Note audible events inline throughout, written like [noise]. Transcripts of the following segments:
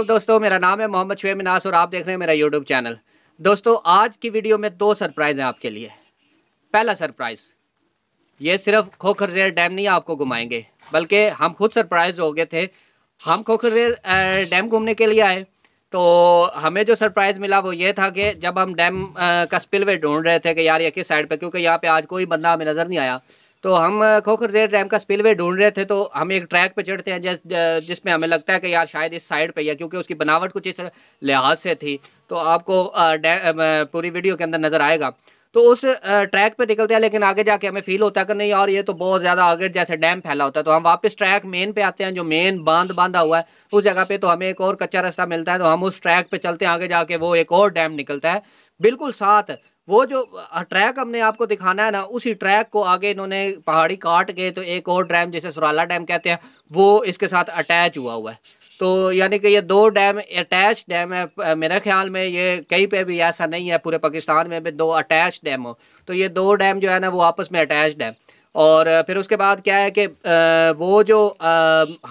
वालेकुम दोस्तों मेरा नाम है मोहम्मद शुय मिनास और आप देख रहे हैं मेरा यूट्यूब चैनल दोस्तों आज की वीडियो में दो सरप्राइज़ हैं आपके लिए पहला सरप्राइज़ ये सिर्फ खोखर खोखरजेर डैम नहीं आपको घुमाएंगे बल्कि हम खुद सरप्राइज़ हो गए थे हम खोखर खोखरजेर डैम घूमने के लिए आए तो हमें जो सरप्राइज़ मिला वो ये था कि जब हम डैम का स्पिल ढूंढ रहे थे कि यार ये किस साइड पर क्योंकि यहाँ पर आज कोई बंदा हमें नज़र नहीं आया तो हम खोखर देर डैम का स्पिलवे ढूंढ रहे थे तो हम एक ट्रैक पे चढ़ते हैं जिस जिसमें हमें लगता है कि यार शायद इस साइड पे या क्योंकि उसकी बनावट कुछ इस लिहाज से थी तो आपको पूरी वीडियो के अंदर नज़र आएगा तो उस ट्रैक पे निकलते हैं लेकिन आगे जाके हमें फील होता है कि नहीं यार ये तो बहुत ज़्यादा आगे जैसे डैम फैला होता है तो हम वापस ट्रैक मेन पे आते हैं जो मेन बांध बांधा हुआ है उस जगह पे तो हमें एक और कच्चा रास्ता मिलता है तो हम उस ट्रैक पे चलते हैं आगे जाके वो एक और डैम निकलता है बिल्कुल साथ वो जो ट्रैक हमने आपको दिखाना है ना उसी ट्रैक को आगे इन्होंने पहाड़ी काट के तो एक और डैम जैसे सुराला डैम कहते हैं वो इसके साथ अटैच हुआ हुआ है तो यानी कि ये दो डैम अटैच डैम है मेरे ख्याल में ये कहीं पे भी ऐसा नहीं है पूरे पाकिस्तान में भी दो अटैच डैम हो तो ये दो डैम जो है ना वो आपस में अटैच डैम और फिर उसके बाद क्या है कि वो जो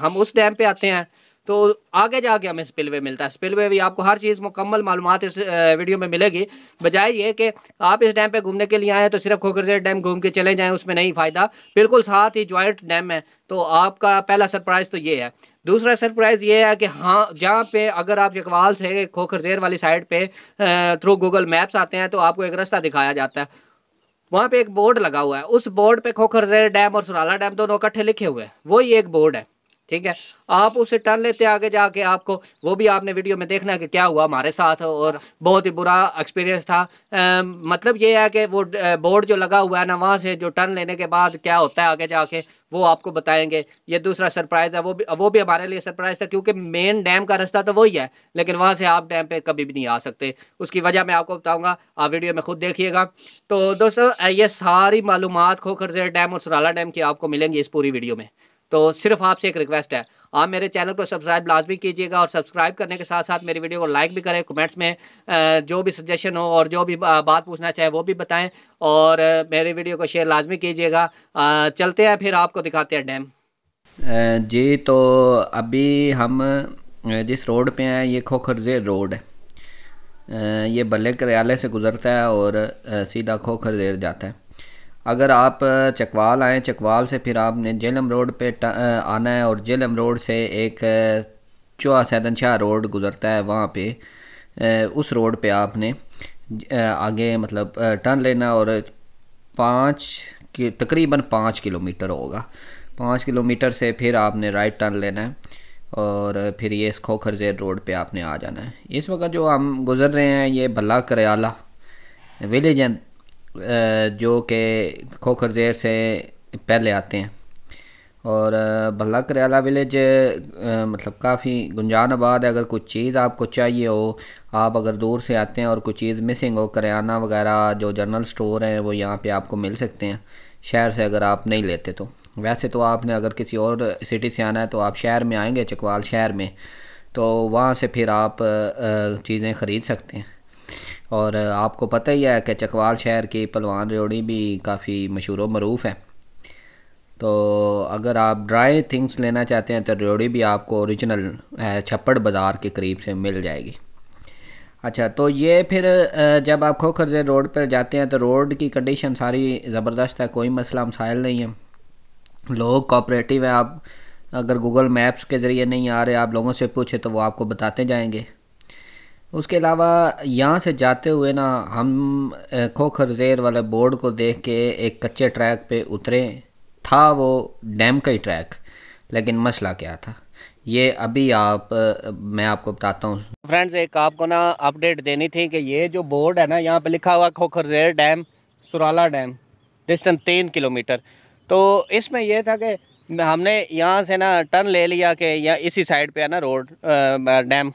हम उस डैम पर आते हैं तो आगे जाके हमें स्पिलवे मिलता है स्पिलवे भी आपको हर चीज़ मुकम्मल मालूम इस वीडियो में मिलेगी बजाय ये कि आप इस डैम पे घूमने के लिए आएँ तो सिर्फ खोखरजेर डैम घूम के चले जाएँ उसमें नहीं फ़ायदा बिल्कुल साथ ही ज्वाइंट डैम है तो आपका पहला सरप्राइज़ तो ये है दूसरा सरप्राइज़ ये है कि हाँ जहाँ पे अगर आप जकवाल से खोखरजेर वाली साइड पे थ्रू गूगल मैप्स आते हैं तो आपको एक रास्ता दिखाया जाता है वहाँ पे एक बोर्ड लगा हुआ है उस बोर्ड पे खोखरजेर डैम और सुराला डैम दोनों इकट्ठे लिखे हुए हैं वही एक बोर्ड है ठीक है आप उसे टर्न लेते आगे जाके आपको वो भी आपने वीडियो में देखना है कि क्या हुआ हमारे साथ और बहुत ही बुरा एक्सपीरियंस था आ, मतलब ये है कि वो बोर्ड जो लगा हुआ है ना वहाँ से जो टर्न लेने के बाद क्या होता है आगे जाके वो आपको बताएंगे ये दूसरा सरप्राइज़ है वो भी वो भी हमारे लिए सरप्राइज़ था क्योंकि मेन डैम का रास्ता तो वही है लेकिन वहाँ से आप डैम पे कभी भी नहीं आ सकते उसकी वजह मैं आपको बताऊँगा आप वीडियो में खुद देखिएगा तो दोस्तों ये सारी मालूम खोखरजेर डैम और सुराला डैम की आपको मिलेंगी इस पूरी वीडियो में तो सिर्फ आपसे एक रिक्वेस्ट है आप मेरे चैनल को सब्सक्राइब लाजमी कीजिएगा और सब्सक्राइब करने के साथ साथ मेरी वीडियो को लाइक भी करें कमेंट्स में जो भी सजेशन हो और जो भी बात पूछना चाहे वो भी बताएं और मेरे वीडियो को शेयर लाजमी कीजिएगा चलते हैं फिर आपको दिखाते हैं डैम जी तो अभी हम जिस रोड पे हैं ये खोखरजे रोड है ये बल्ले करयाले से गुज़रता है और सीधा खोखरजेर जाता है अगर आप चकवाल आएँ चकवाल से फिर आपने जेलम रोड पे आना है और जेलम रोड से एक चौहा सैदन शाह रोड गुज़रता है वहाँ पे उस रोड पे आपने आगे मतलब टर्न लेना और पाँच तकरीबन पाँच किलोमीटर होगा पाँच किलोमीटर से फिर आपने राइट टर्न लेना है और फिर ये इस खोखर जेर रोड पे आपने आ जाना है इस वक्त जो हम गुज़र रहे हैं ये भला करयाला विलेज है जो कि खोखर जेर से पहले आते हैं और भल्ला करेला विलेज मतलब काफ़ी गुंजान आबाद है अगर कुछ चीज़ आपको चाहिए हो आप अगर दूर से आते हैं और कुछ चीज़ मिसिंग हो करियाना वगैरह जो जनरल स्टोर हैं वो यहाँ पे आपको मिल सकते हैं शहर से अगर आप नहीं लेते तो वैसे तो आपने अगर किसी और सिटी से आना है तो आप शहर में आएंगे चकवाल शहर में तो वहाँ से फिर आप चीज़ें ख़रीद सकते हैं और आपको पता ही है कि चकवाल शहर के पलवान रेवड़ी भी काफ़ी मशहूर मरूफ़ है तो अगर आप ड्राई थिंग्स लेना चाहते हैं तो रेवड़ी भी आपको ओरिजिनल छप्पड़ बाज़ार के करीब से मिल जाएगी अच्छा तो ये फिर जब आप खोखर से रोड पर जाते हैं तो रोड की कंडीशन सारी ज़बरदस्त है कोई मसला मसाइल नहीं है लोग कोऑपरेटिव है आप अगर गूगल मैप्स के ज़रिए नहीं आ रहे आप लोगों से पूछे तो वो आपको बताते जाएंगे उसके अलावा यहाँ से जाते हुए ना हम खोखर जेर वाले बोर्ड को देख के एक कच्चे ट्रैक पे उतरे था वो डैम का ही ट्रैक लेकिन मसला क्या था ये अभी आप मैं आपको बताता हूँ फ्रेंड्स एक आपको ना अपडेट देनी थी कि ये जो बोर्ड है ना यहाँ पे लिखा हुआ Khokhar Zer dam Surla dam distance तीन किलोमीटर तो इसमें यह था कि हमने यहाँ से ना टर्न ले लिया कि यहाँ इसी साइड पर है ना रोड डैम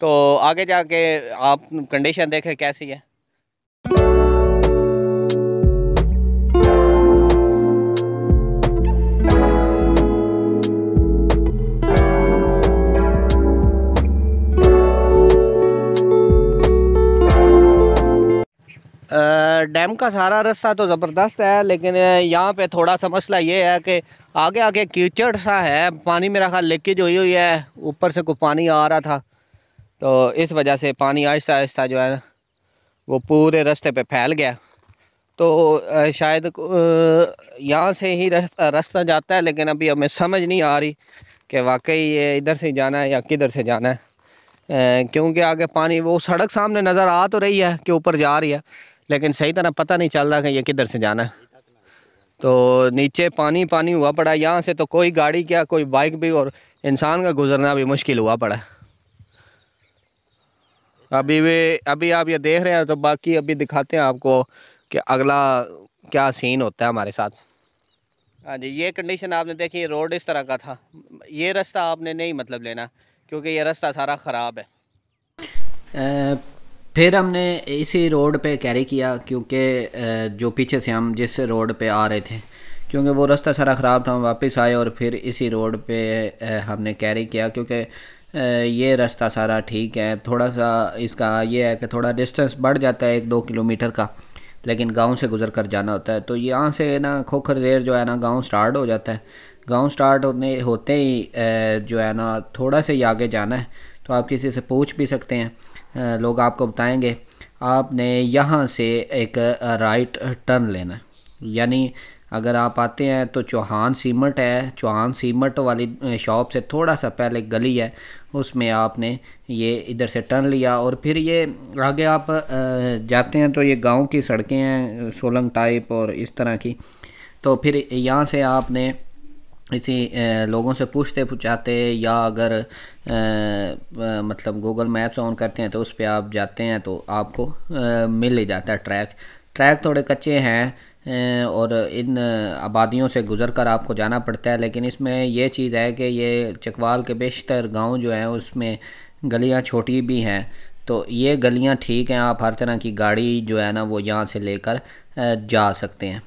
तो आगे जाके आप कंडीशन देखें कैसी है डैम का सारा रास्ता तो ज़बरदस्त है लेकिन यहाँ पे थोड़ा सा मसला ये है कि आगे आगे कीचड़ सा है पानी मेरा ख्याल लीकेज हुई हुई है ऊपर से कोई पानी आ रहा था तो इस वजह से पानी आहिस्ता आहिस्ता जो है वो पूरे रास्ते पे फैल गया तो शायद यहाँ से ही रास्ता जाता है लेकिन अभी हमें समझ नहीं आ रही कि वाकई ये इधर से जाना है या किधर से जाना है क्योंकि आगे पानी वो सड़क सामने नज़र आ तो रही है कि ऊपर जा रही है लेकिन सही तरह पता नहीं चल रहा कि ये किधर से जाना है तो नीचे पानी पानी हुआ पड़ा यहाँ से तो कोई गाड़ी क्या कोई बाइक भी और इंसान का गुजरना भी मुश्किल हुआ पड़ा अभी वे अभी आप ये देख रहे हैं तो बाकी अभी दिखाते हैं आपको कि अगला क्या सीन होता है हमारे साथ हाँ जी ये कंडीशन आपने देखी रोड इस तरह का था ये रास्ता आपने नहीं मतलब लेना क्योंकि ये रास्ता सारा ख़राब है फिर हमने इसी रोड पे कैरी किया क्योंकि जो पीछे से हम जिस रोड पे आ रहे थे क्योंकि वो रास्ता सारा ख़राब था हम वापस आए और फिर इसी रोड पे हमने कैरी किया क्योंकि ये रास्ता सारा ठीक है थोड़ा सा इसका ये है कि थोड़ा डिस्टेंस बढ़ जाता है एक दो किलोमीटर का लेकिन गांव से गुजर कर जाना होता है तो यहाँ से ना खोखर जेर जो है ना गांव स्टार्ट हो जाता है गांव स्टार्ट होने होते ही जो है ना थोड़ा सा ही आगे जाना है तो आप किसी से पूछ भी सकते हैं लोग आपको बताएंगे आपने यहाँ से एक राइट टर्न लेना है यानी अगर आप आते हैं तो चौहान सीमट है चौहान सीमट वाली शॉप से थोड़ा सा पहले गली है उसमें आपने ये इधर से टर्न लिया और फिर ये आगे आप जाते हैं तो ये गांव की सड़कें हैं सोलंग टाइप और इस तरह की तो फिर यहाँ से आपने इसी लोगों से पूछते पूछाते या अगर आ, आ, मतलब गूगल मैप्स ऑन करते हैं तो उस पर आप जाते हैं तो आपको आ, मिल ही जाता है ट्रैक ट्रैक थोड़े कच्चे हैं और इन आबादियों से गुज़र कर आपको जाना पड़ता है लेकिन इसमें यह चीज़ है कि ये चकवाल के बेशतर गांव जो हैं उसमें गलियां छोटी भी हैं तो ये गलियां ठीक हैं आप हर तरह की गाड़ी जो है ना वो यहाँ से लेकर जा सकते हैं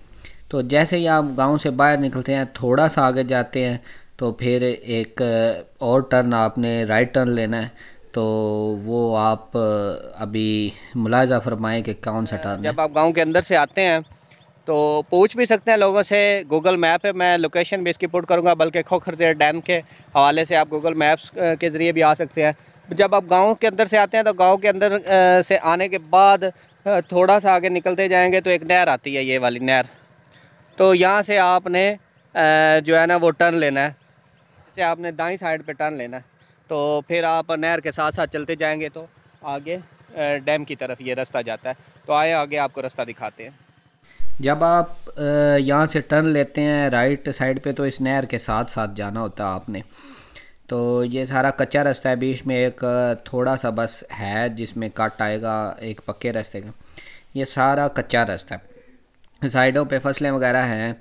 तो जैसे ही आप गांव से बाहर निकलते हैं थोड़ा सा आगे जाते हैं तो फिर एक और टर्न आपने राइट टर्न लेना है तो वो आप अभी मुलायजा फरमाएं कि कौन सा टर्न जब आप गांव के अंदर से आते हैं तो पूछ भी सकते हैं लोगों से गूगल मैप है मैं लोकेशन भी इसकी पुट करूँगा बल्कि खोखर से डैम के हवाले से आप गूगल मैप्स के ज़रिए भी आ सकते हैं जब आप गांव के अंदर से आते हैं तो गांव के अंदर से आने के बाद थोड़ा सा आगे निकलते जाएंगे तो एक नहर आती है ये वाली नहर तो यहाँ से आपने जो है ना वो टर्न लेना है से आपने दाई साइड पर टर्न लेना है तो फिर आप नहर के साथ साथ चलते जाएँगे तो आगे डैम की तरफ ये रास्ता जाता है तो आए आगे आपको रास्ता दिखाते हैं जब आप यहाँ से टर्न लेते हैं राइट साइड पे तो इस नहर के साथ साथ जाना होता है आपने तो ये सारा कच्चा रास्ता है बीच में एक थोड़ा सा बस है जिसमें कट आएगा एक पक्के रास्ते का ये सारा कच्चा रास्ता है साइडों पे फसलें वगैरह हैं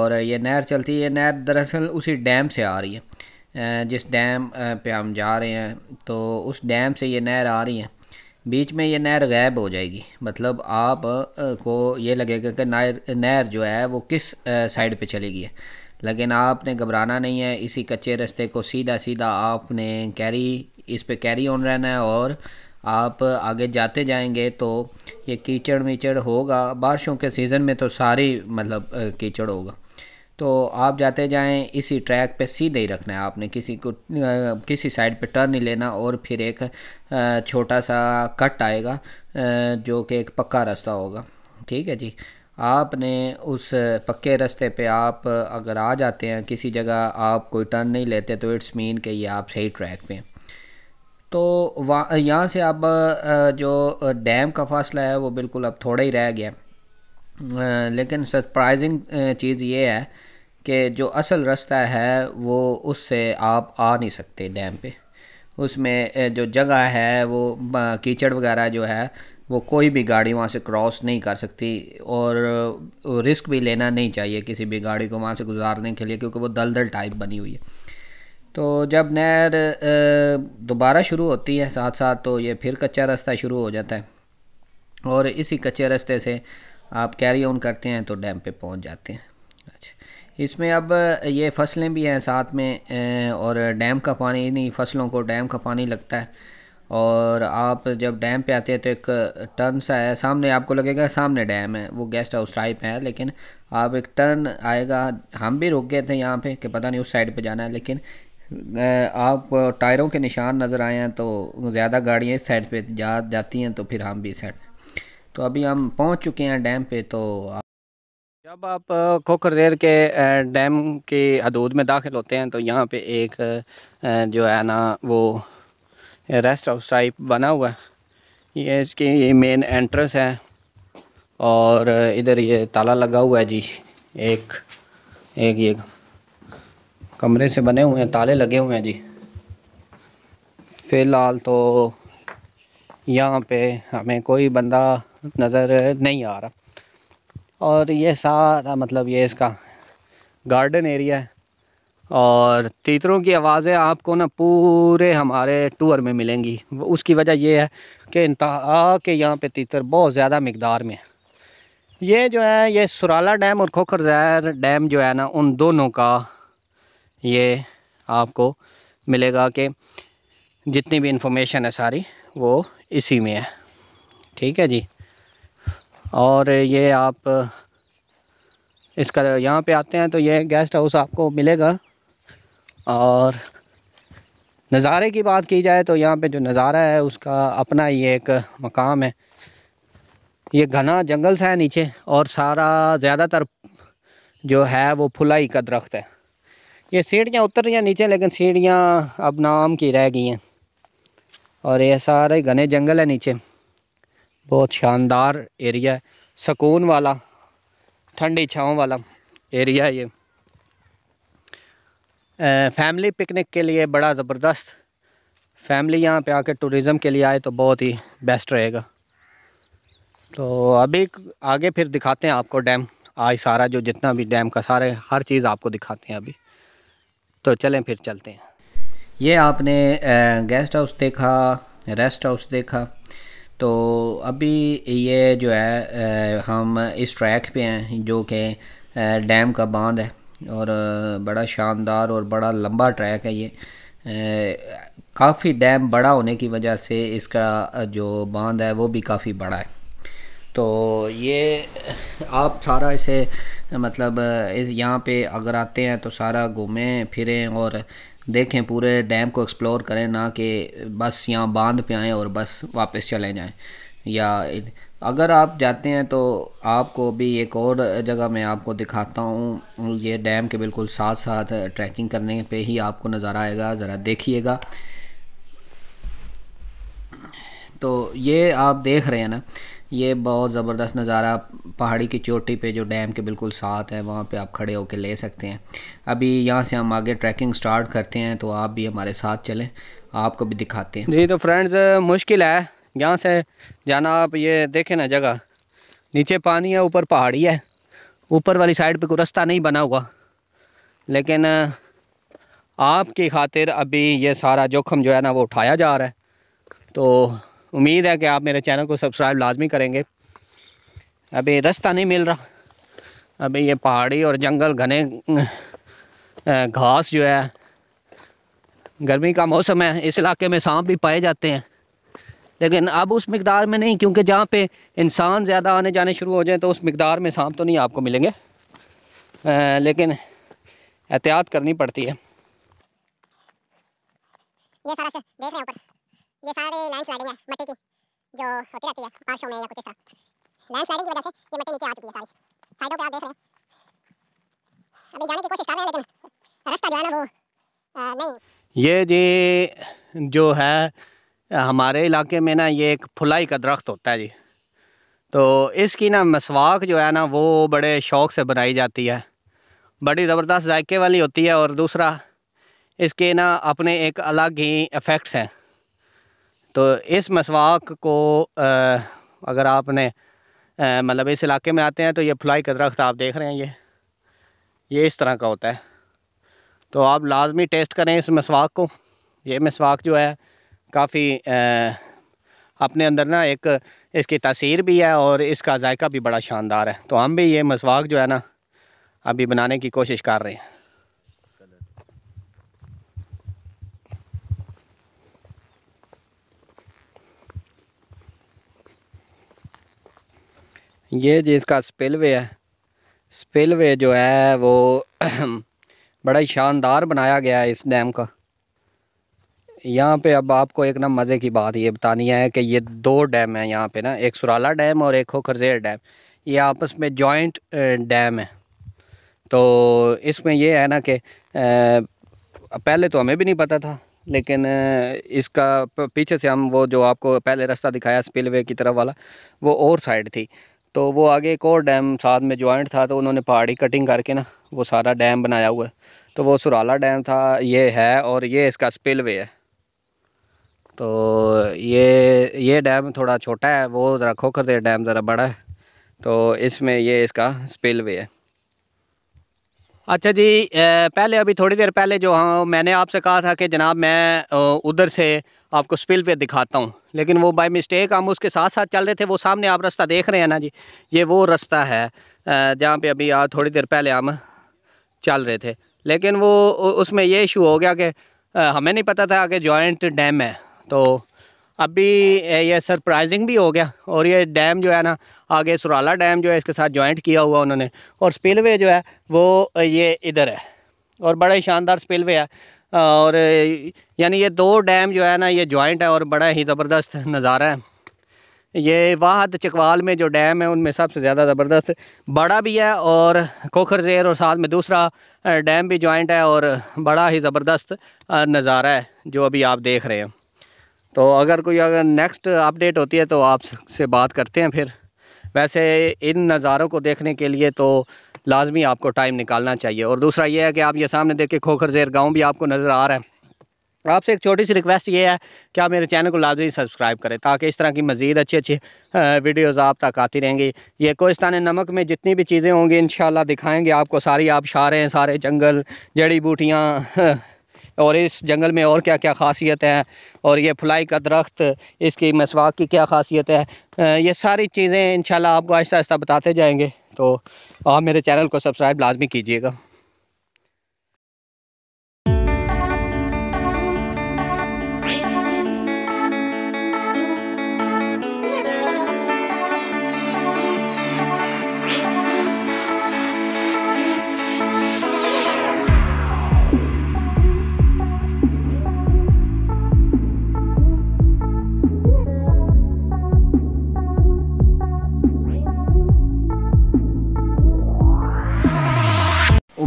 और ये नहर चलती है ये नहर दरअसल उसी डैम से आ रही है जिस डैम पे हम जा रहे हैं तो उस डैम से ये नहर आ रही है बीच में ये नहर गायब हो जाएगी मतलब आप को ये लगेगा कि नहर नहर जो है वो किस साइड पे चलेगी है लेकिन आपने घबराना नहीं है इसी कच्चे रास्ते को सीधा सीधा आपने कैरी इस पे कैरी ऑन रहना है और आप आगे जाते जाएंगे तो ये कीचड़ मीचड़ होगा बारिशों के सीज़न में तो सारी मतलब कीचड़ होगा तो आप जाते जाएं इसी ट्रैक पे सीधे ही रखना है आपने किसी को किसी साइड पे टर्न नहीं लेना और फिर एक छोटा सा कट आएगा जो कि एक पक्का रास्ता होगा ठीक है जी आपने उस पक्के रास्ते पे आप अगर आ जाते हैं किसी जगह आप कोई टर्न नहीं लेते तो इट्स मीन कि ये आप सही ट्रैक पे हैं तो वहाँ यहाँ से अब जो डैम का फासला है वो बिल्कुल अब थोड़ा ही रह गया लेकिन सरप्राइजिंग चीज़ ये है कि जो असल रास्ता है वो उससे आप आ नहीं सकते डैम पे उसमें जो जगह है वो कीचड़ वगैरह जो है वो कोई भी गाड़ी वहाँ से क्रॉस नहीं कर सकती और रिस्क भी लेना नहीं चाहिए किसी भी गाड़ी को वहाँ से गुजारने के लिए क्योंकि वो दलदल टाइप बनी हुई है तो जब नहर दोबारा शुरू होती है साथ साथ तो ये फिर कच्चा रास्ता शुरू हो जाता है और इसी कच्चे रास्ते से आप कैरी ऑन करते हैं तो डैम पे पहुंच जाते हैं इसमें अब ये फसलें भी हैं साथ में और डैम का पानी नहीं फसलों को डैम का पानी लगता है और आप जब डैम पे आते हैं तो एक टर्न सा है सामने आपको लगेगा सामने डैम है वो गेस्ट हाउस टाइप है लेकिन आप एक टर्न आएगा हम भी रुक गए थे यहाँ पे कि पता नहीं उस साइड पे जाना है लेकिन आप टायरों के निशान नज़र आए हैं तो ज़्यादा गाड़ियाँ इस साइड पे जा जाती हैं तो फिर हम भी इस साइड तो अभी हम पहुँच चुके हैं डैम पर तो जब आप देर के डैम के हदूद में दाखिल होते हैं तो यहाँ पे एक जो है ना वो रेस्ट हाउस टाइप बना हुआ है ये इसकी ये मेन एंट्रेंस है और इधर ये ताला लगा हुआ है जी एक एक ये कमरे से बने हुए हैं ताले लगे हुए हैं जी फ़िलहाल तो यहाँ पे हमें कोई बंदा नज़र नहीं आ रहा और ये सारा मतलब ये इसका गार्डन एरिया है और तीतरों की आवाज़ें आपको ना पूरे हमारे टूर में मिलेंगी उसकी वजह ये है कि इंतहा के यहाँ पे तीतर बहुत ज़्यादा मकदार में है ये जो है ये सुराला डैम और खोखरजैर डैम जो है ना उन दोनों का ये आपको मिलेगा कि जितनी भी इंफॉर्मेशन है सारी वो इसी में है ठीक है जी और ये आप इसका यहाँ पे आते हैं तो ये गेस्ट हाउस आपको मिलेगा और नज़ारे की बात की जाए तो यहाँ पे जो नज़ारा है उसका अपना ही एक मकाम है ये घना जंगल सा है नीचे और सारा ज़्यादातर जो है वो फुलाई का दरख्त है ये सीढ़ियाँ उतर रही हैं नीचे लेकिन सीढ़ियाँ अब नाम की रह गई हैं और ये सारे घने जंगल है नीचे बहुत शानदार एरिया है सकून वाला ठंडी छाँव वाला एरिया है ये फैमिली पिकनिक के लिए बड़ा ज़बरदस्त फैमिली यहाँ पे आके टूरिज़म के लिए आए तो बहुत ही बेस्ट रहेगा तो अभी आगे फिर दिखाते हैं आपको डैम आज सारा जो जितना भी डैम का सारे हर चीज़ आपको दिखाते हैं अभी तो चलें फिर चलते हैं ये आपने गेस्ट हाउस देखा रेस्ट हाउस देखा तो अभी ये जो है हम इस ट्रैक पे हैं जो कि डैम का बांध है और बड़ा शानदार और बड़ा लंबा ट्रैक है ये काफ़ी डैम बड़ा होने की वजह से इसका जो बांध है वो भी काफ़ी बड़ा है तो ये आप सारा इसे मतलब इस यहाँ पे अगर आते हैं तो सारा घूमें फिरें और देखें पूरे डैम को एक्सप्लोर करें ना कि बस यहाँ बांध पे आएँ और बस वापस चले जाएँ या अगर आप जाते हैं तो आपको भी एक और जगह मैं आपको दिखाता हूँ ये डैम के बिल्कुल साथ साथ ट्रैकिंग करने पे ही आपको नज़ारा आएगा ज़रा देखिएगा तो ये आप देख रहे हैं ना ये बहुत ज़बरदस्त नज़ारा पहाड़ी की चोटी पे जो डैम के बिल्कुल साथ है वहाँ पे आप खड़े होकर ले सकते हैं अभी यहाँ से हम आगे ट्रैकिंग स्टार्ट करते हैं तो आप भी हमारे साथ चलें आपको भी दिखाते हैं जी तो फ्रेंड्स मुश्किल है यहाँ से जाना आप ये देखें ना जगह नीचे पानी है ऊपर पहाड़ी है ऊपर वाली साइड पर कोई रास्ता नहीं बना हुआ लेकिन आपकी खातिर अभी ये सारा जोखम जो है ना वो उठाया जा रहा है तो उम्मीद है कि आप मेरे चैनल को सब्सक्राइब लाजमी करेंगे अभी रास्ता नहीं मिल रहा अभी ये पहाड़ी और जंगल घने घास जो है गर्मी का मौसम है इस इलाके में सांप भी पाए जाते हैं लेकिन अब उस मकदार में नहीं क्योंकि जहाँ पे इंसान ज़्यादा आने जाने शुरू हो जाए तो उस मकदार में सांप तो नहीं आपको मिलेंगे आ, लेकिन एहतियात करनी पड़ती है ये सारा देख रहे हैं ऊपर ये सारे लैंड स्लाइडिंग है मट्टी की जो होती रहती है बारिशों में या कुछ ऐसा लैंड स्लाइडिंग की वजह से ये मट्टी नीचे आ चुकी है सारी साइडों पे आप देख रहे हैं अभी जाने की कोशिश कर रहे हैं लेकिन रास्ता जो है ना वो आ, नहीं ये जी जो है हमारे इलाके में ना ये एक फुलाई का दरख्त होता है जी तो इसकी ना मसवाक जो है ना वो बड़े शौक़ से बनाई जाती है बड़ी ज़बरदस्त जायके वाली होती है और दूसरा इसके ना अपने एक अलग ही इफ़ेक्ट्स हैं तो इस मसवाक को अगर आपने मतलब इस इलाके में आते हैं तो ये फ्लाई का दरख्त आप देख रहे हैं ये ये इस तरह का होता है तो आप लाजमी टेस्ट करें इस मसवाक को ये मसवाक जो है काफ़ी अपने अंदर ना एक इसकी तसीर भी है और इसका जायका भी बड़ा शानदार है तो हम भी ये मसवाक जो है ना अभी बनाने की कोशिश कर रहे हैं ये जी इसका वे है वे जो है वो [clears throat] बड़ा ही शानदार बनाया गया है इस डैम का यहाँ पे अब आपको एक ना मज़े की बात ये बतानी है कि ये दो डैम है यहाँ पे ना एक सुराला डैम और एक होखरजेर डैम ये आपस में जॉइंट डैम है तो इसमें ये है ना कि पहले तो हमें भी नहीं पता था लेकिन इसका पीछे से हम वो जो आपको पहले रास्ता दिखाया स्पिलवे की तरफ वाला वो और साइड थी तो वो आगे एक और डैम साथ में ज्वाइंट था तो उन्होंने पहाड़ी कटिंग करके ना वो सारा डैम बनाया हुआ है तो वो सुराला डैम था ये है और ये इसका स्पिल वे है तो ये ये डैम थोड़ा छोटा है वो ज़रा खोखर दे डैम ज़रा बड़ा है तो इसमें ये इसका स्पिल वे है अच्छा जी पहले अभी थोड़ी देर पहले जो हाँ मैंने आपसे कहा था कि जनाब मैं उधर से आपको स्पिल पे दिखाता हूँ लेकिन वो बाय मिस्टेक हम उसके साथ साथ चल रहे थे वो सामने आप रास्ता देख रहे हैं ना जी ये वो रास्ता है जहाँ पे अभी आ, थोड़ी देर पहले हम चल रहे थे लेकिन वो उसमें ये इशू हो गया कि हमें नहीं पता था कि जॉइंट डैम है तो अभी ये सरप्राइजिंग भी हो गया और ये डैम जो है ना आगे सुराला डैम जो है इसके साथ जॉइंट किया हुआ उन्होंने और स्पिलवे जो है वो ये इधर है और बड़ा ही शानदार स्पिलवे है और यानी ये दो डैम जो है ना ये जॉइंट है और बड़ा ही ज़बरदस्त नज़ारा है ये वाहद चकवाल में जो डैम है उनमें सबसे ज़्यादा ज़बरदस्त बड़ा भी है और कोखर जेर और साथ में दूसरा डैम भी जॉइंट है और बड़ा ही ज़बरदस्त नज़ारा है जो अभी आप देख रहे हैं तो अगर कोई अगर नेक्स्ट अपडेट होती है तो आपसे बात करते हैं फिर वैसे इन नज़ारों को देखने के लिए तो लाजमी आपको टाइम निकालना चाहिए और दूसरा ये है कि आप ये सामने देख के खोखर जेर गाँव भी आपको नज़र आ रहा है आपसे एक छोटी सी रिक्वेस्ट ये है कि आप मेरे चैनल को लाजमी सब्सक्राइब करें ताकि इस तरह की मज़ीद अच्छी अच्छी वीडियोस आप तक आती रहेंगी ये कोस्तान नमक में जितनी भी चीज़ें होंगी इन दिखाएंगे आपको सारी आप शारे सारे जंगल जड़ी बूटियाँ और इस जंगल में और क्या क्या खासियत है और ये फ्लाई का दरख्त इसकी मसवाक की क्या खासियत है ये सारी चीज़ें इन आपको आहिस्ता आहिस्ता बताते जाएंगे तो आप मेरे चैनल को सब्सक्राइब लाजमी कीजिएगा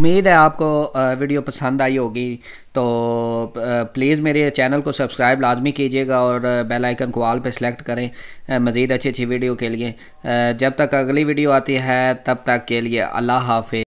उम्मीद है आपको वीडियो पसंद आई होगी तो प्लीज़ मेरे चैनल को सब्सक्राइब लाजमी कीजिएगा और बेल आइकन को ऑल पे सेलेक्ट करें मज़ीद अच्छी अच्छी वीडियो के लिए जब तक अगली वीडियो आती है तब तक के लिए अल्लाह हाफि